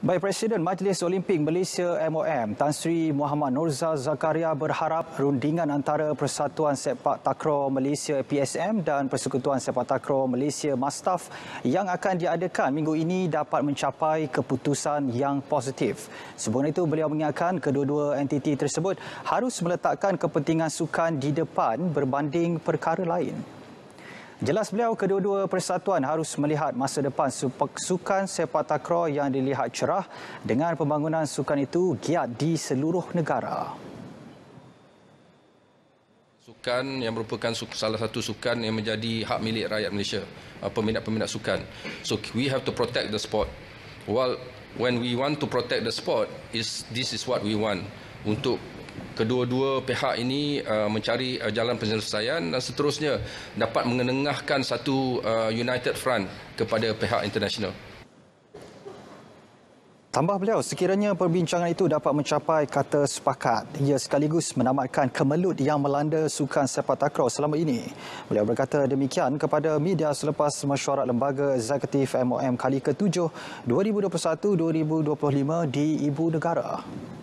By Presiden Majlis Olimpik Malaysia MOM, Tan Sri Muhammad Nurza Zakaria berharap rundingan antara Persatuan Sepak Takraw Malaysia PSM dan Persekutuan Sepak Takraw Malaysia MASTAF yang akan diadakan minggu ini dapat mencapai keputusan yang positif. Sebelum itu, beliau mengingatkan kedua-dua entiti tersebut harus meletakkan kepentingan sukan di depan berbanding perkara lain. Jelas beliau kedua-dua persatuan harus melihat masa depan sukan sepak takraw yang dilihat cerah dengan pembangunan sukan itu giat di seluruh negara. Sukan yang merupakan salah satu sukan yang menjadi hak milik rakyat Malaysia, uh, peminat-peminat sukan. So we have to protect the sport. Well, when we want to protect the sport, is this is what we want untuk kedua-dua pihak ini uh, mencari uh, jalan penyelesaian dan seterusnya dapat mengenengahkan satu uh, united front kepada pihak international. Tambah beliau, sekiranya perbincangan itu dapat mencapai kata sepakat, ia sekaligus menamatkan kemelut yang melanda sukan sepak takraw selama ini. Beliau berkata demikian kepada media selepas mesyuarat lembaga eksekutif MOM kali ke-7 2021-2025 di Ibu Negara.